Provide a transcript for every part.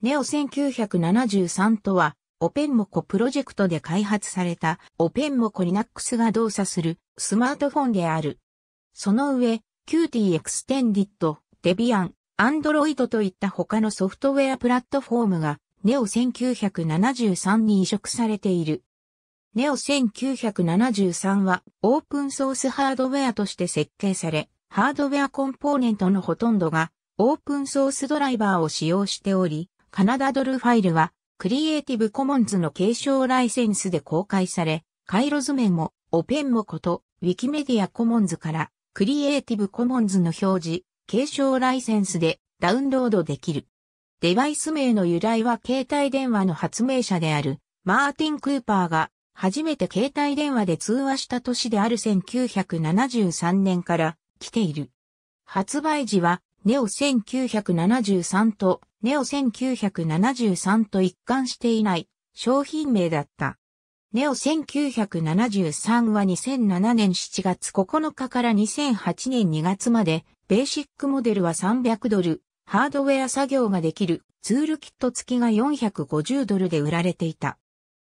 ネオ1973とは、オペンモコプロジェクトで開発されたオペンモコ Linux が動作するスマートフォンである。その上、Qt エクステンディット、デビアン、アンドロイドといった他のソフトウェアプラットフォームがネオ1973に移植されている。ネオ1973はオープンソースハードウェアとして設計され、ハードウェアコンポーネントのほとんどがオープンソースドライバーを使用しており、カナダドルファイルは、クリエイティブコモンズの継承ライセンスで公開され、回路図面も、オペンもこと、ウィキメディアコモンズから、クリエイティブコモンズの表示、継承ライセンスでダウンロードできる。デバイス名の由来は携帯電話の発明者である、マーティン・クーパーが、初めて携帯電話で通話した年である1973年から来ている。発売時は、ネオ1973とネオ1973と一貫していない商品名だった。ネオ1973は2007年7月9日から2008年2月まで、ベーシックモデルは300ドル、ハードウェア作業ができるツールキット付きが450ドルで売られていた。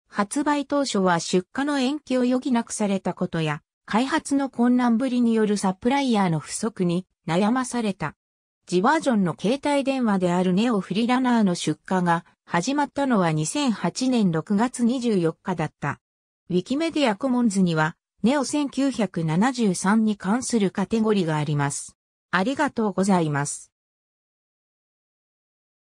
発売当初は出荷の延期を余儀なくされたことや、開発の困難ぶりによるサプライヤーの不足に悩まされた。ジージョンの携帯電話であるネオフリラナーの出荷が始まったのは2008年6月24日だった。ウィキメディアコモンズにはネオ1973に関するカテゴリがあります。ありがとうございます。